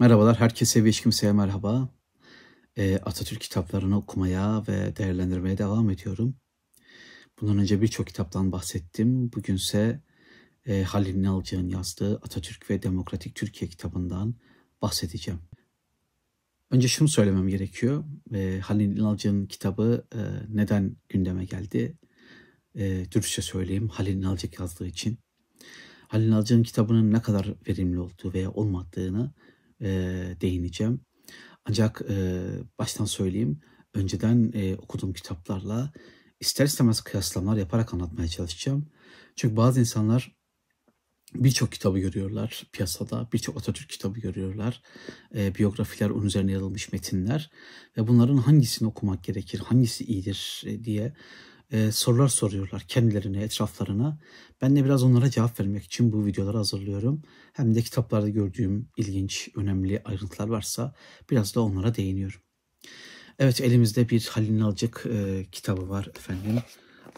Merhabalar, herkese ve hiç kimseye merhaba. E, Atatürk kitaplarını okumaya ve değerlendirmeye devam ediyorum. Bundan önce birçok kitaptan bahsettim. Bugünse e, Halil İnalcı'nın yazdığı Atatürk ve Demokratik Türkiye kitabından bahsedeceğim. Önce şunu söylemem gerekiyor. E, Halil İnalcı'nın kitabı e, neden gündeme geldi? E, dürüstçe söyleyeyim, Halil İnalcı yazdığı için. Halil İnalcı'nın kitabının ne kadar verimli olduğu veya olmadığını e, değineceğim. Ancak e, baştan söyleyeyim, önceden e, okuduğum kitaplarla ister istemez kıyaslamalar yaparak anlatmaya çalışacağım. Çünkü bazı insanlar birçok kitabı görüyorlar piyasada, birçok Atatürk kitabı görüyorlar, e, biyografiler, onun üzerine yazılmış metinler ve bunların hangisini okumak gerekir, hangisi iyidir e, diye e, sorular soruyorlar kendilerine, etraflarına. Ben de biraz onlara cevap vermek için bu videoları hazırlıyorum. Hem de kitaplarda gördüğüm ilginç, önemli ayrıntılar varsa biraz da onlara değiniyorum. Evet elimizde bir Halil Nalcık e, kitabı var efendim.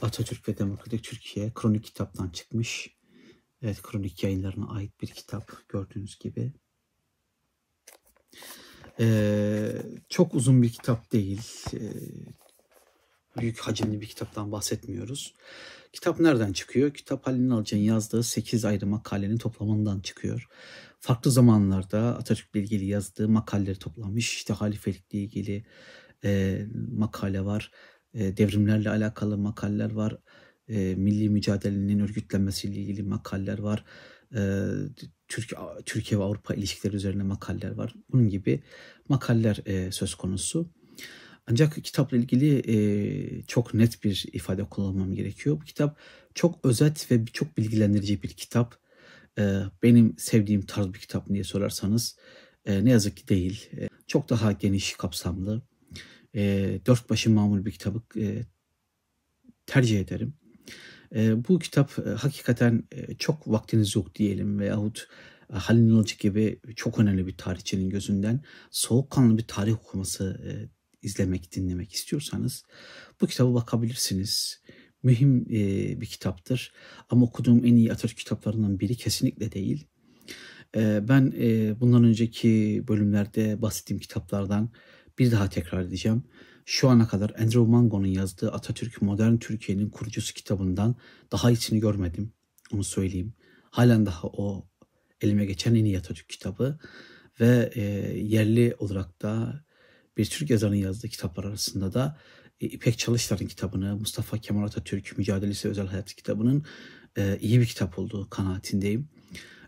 Atatürk ve Demokratik Türkiye kronik kitaptan çıkmış. Evet kronik yayınlarına ait bir kitap gördüğünüz gibi. Ee, çok uzun bir kitap değil. Ee, büyük hacimli bir kitaptan bahsetmiyoruz. Kitap nereden çıkıyor? Kitap Halil'in Nalcan yazdığı 8 ayrı makalenin toplamından çıkıyor. Farklı zamanlarda Atatürk'le ilgili yazdığı makaleleri toplamış. İşte halifelikle ilgili e, makale var. E, devrimlerle alakalı makaleler var. E, milli mücadelenin örgütlenmesiyle ilgili makaleler var. E, Türk, Türkiye ve Avrupa ilişkileri üzerine makaleler var. Bunun gibi makaleler e, söz konusu. Ancak kitapla ilgili e, çok net bir ifade kullanmam gerekiyor. Bu kitap çok özet ve çok bilgilendirici bir kitap. E, benim sevdiğim tarz bir kitap diye sorarsanız e, ne yazık ki değil. E, çok daha geniş kapsamlı. E, dört başı mamul bir kitabı e, tercih ederim. E, bu kitap e, hakikaten e, çok vaktiniz yok diyelim veyahut e, Halil İnalcı gibi çok önemli bir tarihçinin gözünden soğukkanlı bir tarih okuması e, izlemek, dinlemek istiyorsanız bu kitabı bakabilirsiniz. Mühim e, bir kitaptır ama okuduğum en iyi Atatürk kitaplarından biri kesinlikle değil. E, ben e, bundan önceki bölümlerde bahsettiğim kitaplardan bir daha tekrar edeceğim. Şu ana kadar Andrew Mango'nun yazdığı Atatürk Modern Türkiye'nin kurucusu kitabından daha iyisini görmedim. Onu söyleyeyim. Halen daha o elime geçen en iyi Atatürk kitabı ve e, yerli olarak da bir Türk yazarının yazdığı kitaplar arasında da e, İpek Çalışlar'ın kitabını, Mustafa Kemal Atatürk Mücadelesi Özel Hayat kitabının e, iyi bir kitap olduğu kanaatindeyim.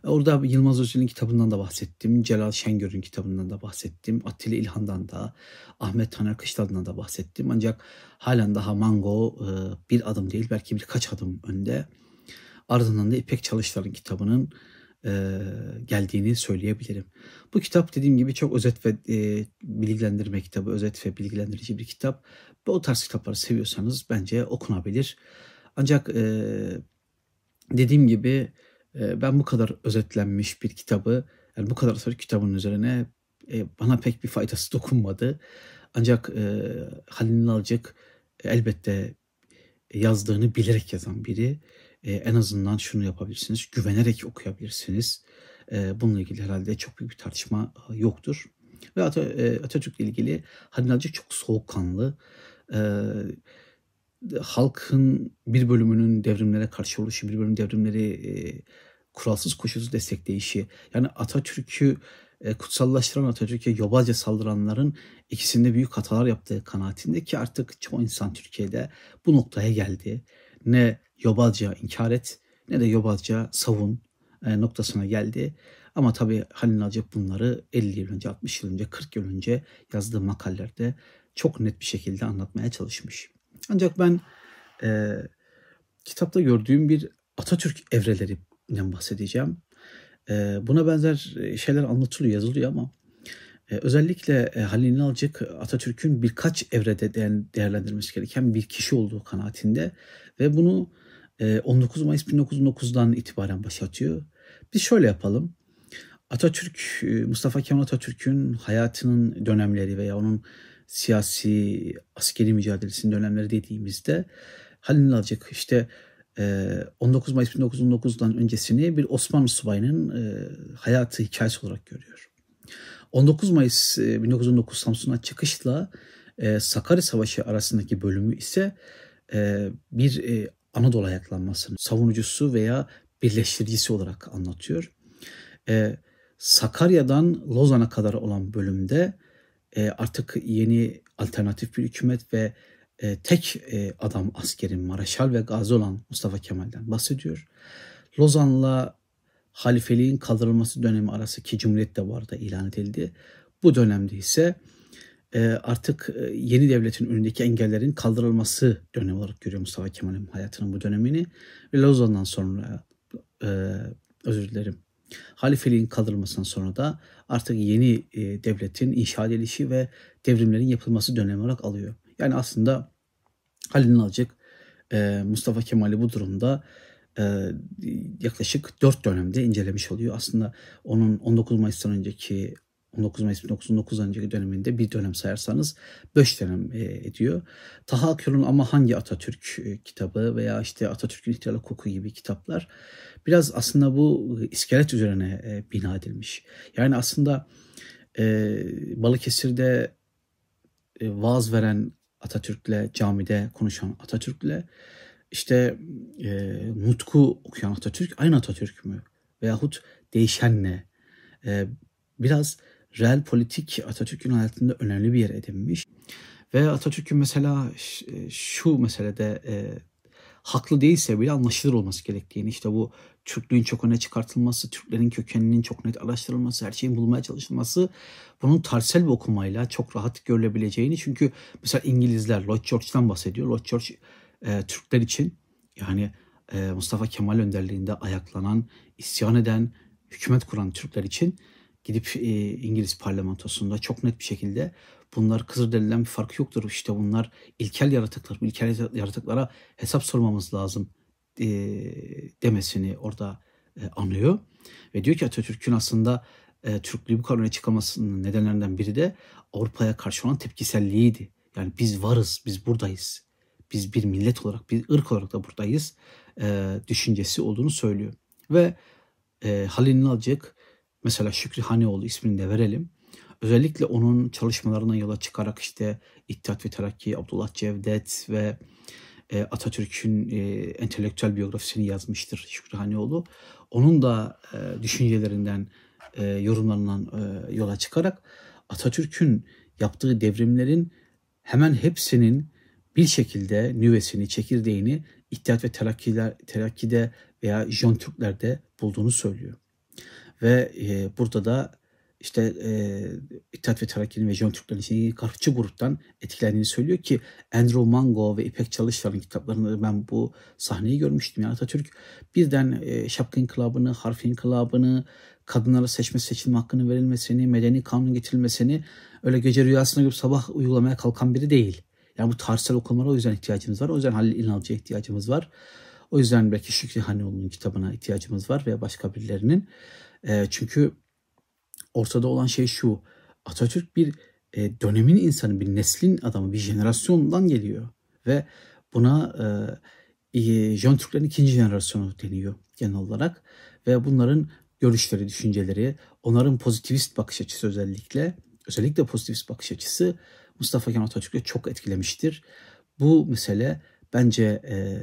Orada Yılmaz Özcan'ın kitabından da bahsettim. Celal Şengör'ün kitabından da bahsettim. Attila İlhan'dan da, Ahmet Taner Kışlad'dan da bahsettim. Ancak halen daha Mango e, bir adım değil belki birkaç adım önde. Ardından da İpek Çalışlar'ın kitabının e, geldiğini söyleyebilirim. Bu kitap dediğim gibi çok özet ve e, bilgilendirme kitabı, özet ve bilgilendirici bir kitap. Bu o tarz kitapları seviyorsanız bence okunabilir. Ancak e, dediğim gibi e, ben bu kadar özetlenmiş bir kitabı, yani bu kadar sarı kitabın üzerine e, bana pek bir faydası dokunmadı. Ancak e, Halil Nalcık elbette yazdığını bilerek yazan biri e, en azından şunu yapabilirsiniz. Güvenerek okuyabilirsiniz. E, bununla ilgili herhalde çok büyük bir tartışma e, yoktur. Ve At- e, Atatürk'le ilgili Halil çok soğukkanlı. E, halkın bir bölümünün devrimlere karşı oluşu, bir bölümün devrimleri e, kuralsız koşulsuz destekleyişi. Yani Atatürk'ü kutsallaştıran Atatürk'e yobazca saldıranların ikisinde büyük hatalar yaptığı kanaatinde ki artık çoğu insan Türkiye'de bu noktaya geldi. Ne yobazca inkar et ne de yobazca savun e, noktasına geldi. Ama tabii Halil Nacep bunları 50 yıl önce, 60 yıl önce, 40 yıl önce yazdığı makalelerde çok net bir şekilde anlatmaya çalışmış. Ancak ben e, kitapta gördüğüm bir Atatürk evrelerinden bahsedeceğim. E, buna benzer e, şeyler anlatılıyor, yazılıyor ama e, özellikle e, Halil İnalcık Atatürk'ün birkaç evrede değerlendirmesi gereken bir kişi olduğu kanaatinde ve bunu 19 ee, Mayıs 1909'dan itibaren başlatıyor. Biz şöyle yapalım. Atatürk, e, Mustafa Kemal Atatürk'ün hayatının dönemleri veya onun siyasi, askeri mücadelesinin dönemleri dediğimizde halini alacak. İşte 19 e, Mayıs 1909'dan öncesini bir Osmanlı subayının e, hayatı hikayesi olarak görüyor. 19 Mayıs 1909 Samsun'a çıkışla Sakarya Savaşı arasındaki bölümü ise bir Anadolu ayaklanmasının savunucusu veya birleştiricisi olarak anlatıyor. E, Sakarya'dan Lozan'a kadar olan bölümde e, artık yeni alternatif bir hükümet ve e, tek e, adam askerin Maraşal ve Gazi olan Mustafa Kemal'den bahsediyor. Lozan'la halifeliğin kaldırılması dönemi arası ki Cumhuriyet de bu arada ilan edildi. Bu dönemde ise ee, artık e, yeni devletin önündeki engellerin kaldırılması dönemi olarak görüyor Mustafa Kemal'in hayatının bu dönemini. Ve Lozan'dan sonra e, özür dilerim halifeliğin kaldırılmasından sonra da artık yeni e, devletin inşa edilişi ve devrimlerin yapılması dönemi olarak alıyor. Yani aslında Halil'in Nalcık Mustafa Kemal'i bu durumda yaklaşık 4 dönemde incelemiş oluyor. Aslında onun 19 Mayıs'tan önceki 19 Mayıs 1909 önceki döneminde bir dönem sayarsanız 5 dönem e, ediyor. Taha Akül'ün ama hangi Atatürk e, kitabı veya işte Atatürk'ün İhtilal Koku gibi kitaplar biraz aslında bu e, iskelet üzerine bina edilmiş. Yani aslında Balıkesir'de vaaz veren Atatürk'le, camide konuşan Atatürk'le işte e, Nutku okuyan Atatürk aynı Atatürk mü? Veyahut değişen ne? E, biraz reel politik Atatürk'ün hayatında önemli bir yer edinmiş. Ve Atatürk'ün mesela e, şu meselede e, haklı değilse bile anlaşılır olması gerektiğini, işte bu Türklüğün çok öne çıkartılması, Türklerin kökeninin çok net araştırılması, her şeyin bulmaya çalışılması bunun tarihsel bir okumayla çok rahat görülebileceğini. Çünkü mesela İngilizler Lloyd George'dan bahsediyor. Lloyd George e, Türkler için yani e, Mustafa Kemal önderliğinde ayaklanan, isyan eden, hükümet kuran Türkler için gidip e, İngiliz parlamentosunda çok net bir şekilde bunlar Kızılderililerden bir farkı yoktur. İşte bunlar ilkel yaratıklar. Bu ilkel yaratıklara hesap sormamız lazım e, demesini orada e, anıyor. Ve diyor ki Atatürk'ün aslında e, Türklüğü bu kadar öne çıkamasının nedenlerinden biri de Avrupa'ya karşı olan tepkiselliğiydi. Yani biz varız, biz buradayız. Biz bir millet olarak, bir ırk olarak da buradayız e, düşüncesi olduğunu söylüyor. Ve e, Halil İnalcık mesela Şükrü Hanioğlu ismini de verelim. Özellikle onun çalışmalarından yola çıkarak işte İttihat ve Terakki, Abdullah Cevdet ve e, Atatürk'ün e, entelektüel biyografisini yazmıştır Şükrü Hanioğlu. Onun da e, düşüncelerinden, yorumlarından yola çıkarak Atatürk'ün yaptığı devrimlerin hemen hepsinin bir şekilde nüvesini, çekirdeğini İttihat ve Terakki'de veya Jön Türkler'de bulduğunu söylüyor. Ve e, burada da işte e, İttihat ve Terakki'nin ve John Türklerin şeyi karşı gruptan etkilendiğini söylüyor ki Andrew Mango ve İpek Çalışlar'ın kitaplarında ben bu sahneyi görmüştüm. Yani Atatürk birden e, şapka inkılabını, harf inkılabını, kadınlara seçme seçilme hakkının verilmesini, medeni kanun getirilmesini öyle gece rüyasına görüp sabah uygulamaya kalkan biri değil. Yani bu tarihsel okumalara o yüzden ihtiyacımız var. O yüzden Halil İnalcı'ya ihtiyacımız var. O yüzden belki Şükrü Hanioğlu'nun kitabına ihtiyacımız var veya başka birilerinin. E, çünkü ortada olan şey şu. Atatürk bir e, dönemin insanı, bir neslin adamı, bir jenerasyondan geliyor. Ve buna e, e Jön Türklerin ikinci jenerasyonu deniyor genel olarak. Ve bunların görüşleri, düşünceleri, onların pozitivist bakış açısı özellikle, özellikle pozitivist bakış açısı Mustafa Kemal Atatürk'ü çok etkilemiştir. Bu mesele bence e,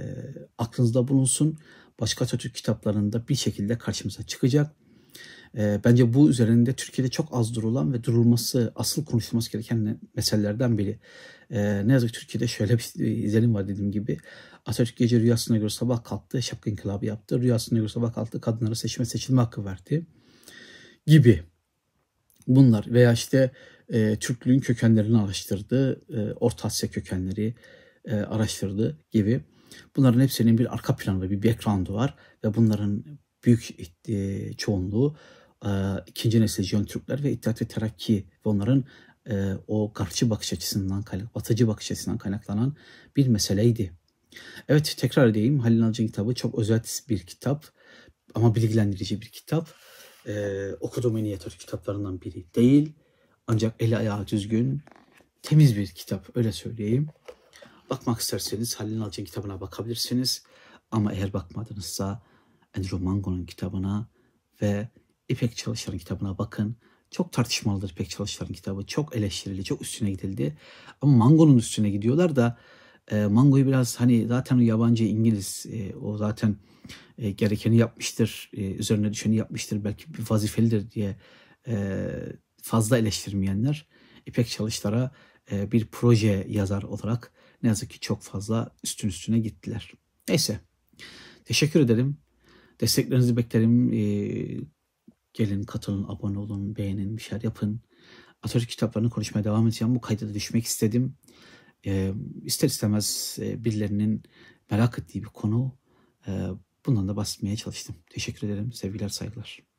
aklınızda bulunsun. Başka Atatürk kitaplarında bir şekilde karşımıza çıkacak. E, bence bu üzerinde Türkiye'de çok az durulan ve durulması, asıl konuşulması gereken meselelerden biri. E, ne yazık ki Türkiye'de şöyle bir izlenim var dediğim gibi. Atatürk gece rüyasına göre sabah kalktı, şapka inkılabı yaptı. Rüyasına göre sabah kalktı, kadınlara seçme seçilme hakkı verdi gibi. Bunlar veya işte e, Türklüğün kökenlerini araştırdı, e, Orta Asya kökenleri, e, araştırdı gibi. Bunların hepsinin bir arka planı ve bir background'u var ve bunların büyük e, çoğunluğu e, ikinci nesil Jön Türkler ve İttihat ve Terakki ve onların e, o karşı bakış açısından, batıcı bakış açısından kaynaklanan bir meseleydi. Evet tekrar edeyim Halil Alcan kitabı çok özet bir kitap ama bilgilendirici bir kitap. Ee, okuduğum en iyi kitaplarından biri değil. Ancak eli ayağı düzgün, temiz bir kitap öyle söyleyeyim. Bakmak isterseniz Halil Nalcı'nın kitabına bakabilirsiniz. Ama eğer bakmadınızsa Andrew Mango'nun kitabına ve İpek Çalışan'ın kitabına bakın. Çok tartışmalıdır İpek Çalışan'ın kitabı. Çok eleştirildi, çok üstüne gidildi. Ama Mango'nun üstüne gidiyorlar da e, Mango'yu biraz hani zaten o yabancı İngiliz e, o zaten e, gerekeni yapmıştır, e, üzerine düşeni yapmıştır, belki bir vazifelidir diye e, fazla eleştirmeyenler İpek Çalışlar'a e, bir proje yazar olarak ne yazık ki çok fazla üstün üstüne gittiler. Neyse teşekkür ederim. Desteklerinizi beklerim. Ee, gelin katılın, abone olun, beğenin, bir şeyler yapın. Atatürk kitaplarını konuşmaya devam edeceğim. Bu kayda da düşmek istedim. Ee, ister istemez e, birilerinin merak ettiği bir konu. Ee, bundan da bahsetmeye çalıştım. Teşekkür ederim. Sevgiler, saygılar.